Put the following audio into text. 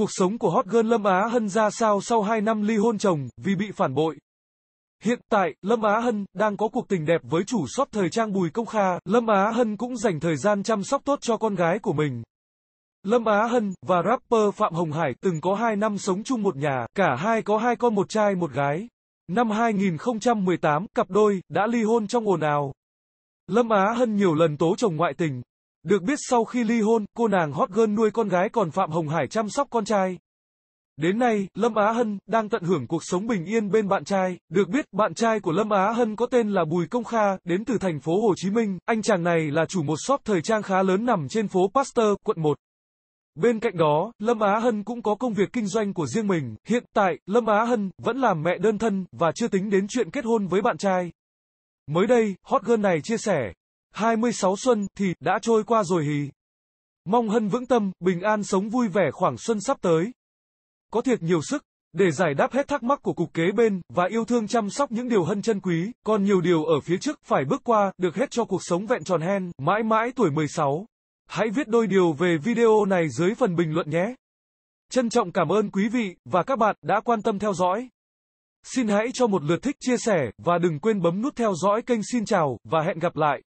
Cuộc sống của hot girl Lâm Á Hân ra sao sau 2 năm ly hôn chồng vì bị phản bội? Hiện tại, Lâm Á Hân đang có cuộc tình đẹp với chủ shop thời trang Bùi Công Kha. Lâm Á Hân cũng dành thời gian chăm sóc tốt cho con gái của mình. Lâm Á Hân và rapper Phạm Hồng Hải từng có 2 năm sống chung một nhà, cả hai có hai con một trai một gái. Năm 2018, cặp đôi đã ly hôn trong ồn ào. Lâm Á Hân nhiều lần tố chồng ngoại tình, được biết sau khi ly hôn, cô nàng hot girl nuôi con gái còn Phạm Hồng Hải chăm sóc con trai. Đến nay, Lâm Á Hân đang tận hưởng cuộc sống bình yên bên bạn trai. Được biết, bạn trai của Lâm Á Hân có tên là Bùi Công Kha, đến từ thành phố Hồ Chí Minh. Anh chàng này là chủ một shop thời trang khá lớn nằm trên phố Pasteur, quận 1. Bên cạnh đó, Lâm Á Hân cũng có công việc kinh doanh của riêng mình. Hiện tại, Lâm Á Hân vẫn làm mẹ đơn thân và chưa tính đến chuyện kết hôn với bạn trai. Mới đây, hot girl này chia sẻ, 26 xuân thì đã trôi qua rồi hì. Mong Hân vững tâm, bình an sống vui vẻ khoảng xuân sắp tới. Có thiệt nhiều sức, để giải đáp hết thắc mắc của cục kế bên, và yêu thương chăm sóc những điều hân chân quý, còn nhiều điều ở phía trước phải bước qua, được hết cho cuộc sống vẹn tròn hen, mãi mãi tuổi 16. Hãy viết đôi điều về video này dưới phần bình luận nhé. Trân trọng cảm ơn quý vị và các bạn đã quan tâm theo dõi. Xin hãy cho một lượt thích chia sẻ và đừng quên bấm nút theo dõi kênh xin chào và hẹn gặp lại.